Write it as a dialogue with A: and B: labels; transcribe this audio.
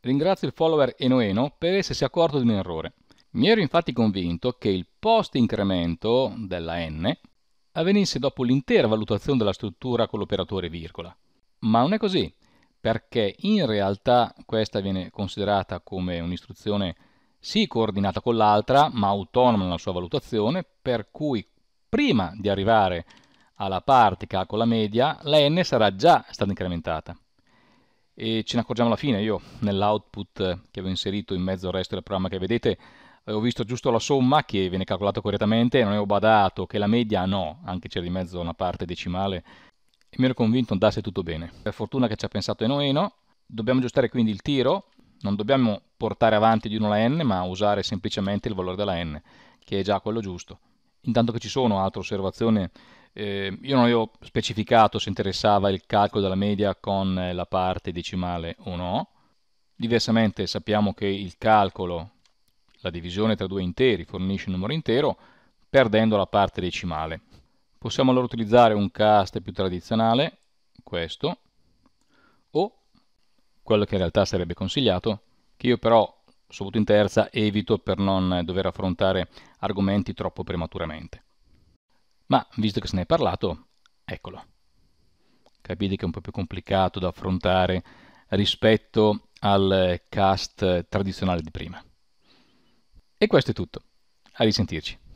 A: Ringrazio il follower EnoEno per essersi accorto di un errore. Mi ero infatti convinto che il post incremento della n avvenisse dopo l'intera valutazione della struttura con l'operatore virgola. Ma non è così, perché in realtà questa viene considerata come un'istruzione sì coordinata con l'altra, ma autonoma nella sua valutazione, per cui prima di arrivare alla parte calcola media, la n sarà già stata incrementata e ce ne accorgiamo alla fine. Io nell'output che avevo inserito in mezzo al resto del programma che vedete avevo eh, visto giusto la somma che viene calcolata correttamente, e non avevo badato che la media no, anche c'era di mezzo una parte decimale e mi ero convinto andasse tutto bene. Per fortuna che ci ha pensato Eno Eno, dobbiamo aggiustare quindi il tiro, non dobbiamo portare avanti di 1 la n ma usare semplicemente il valore della n che è già quello giusto intanto che ci sono altre osservazioni, eh, io non avevo specificato se interessava il calcolo della media con eh, la parte decimale o no. Diversamente sappiamo che il calcolo, la divisione tra due interi, fornisce il numero intero perdendo la parte decimale. Possiamo allora utilizzare un cast più tradizionale, questo, o quello che in realtà sarebbe consigliato, che io però soprattutto in terza, evito per non dover affrontare argomenti troppo prematuramente. Ma visto che se ne è parlato, eccolo. Capite che è un po' più complicato da affrontare rispetto al cast tradizionale di prima. E questo è tutto. A risentirci.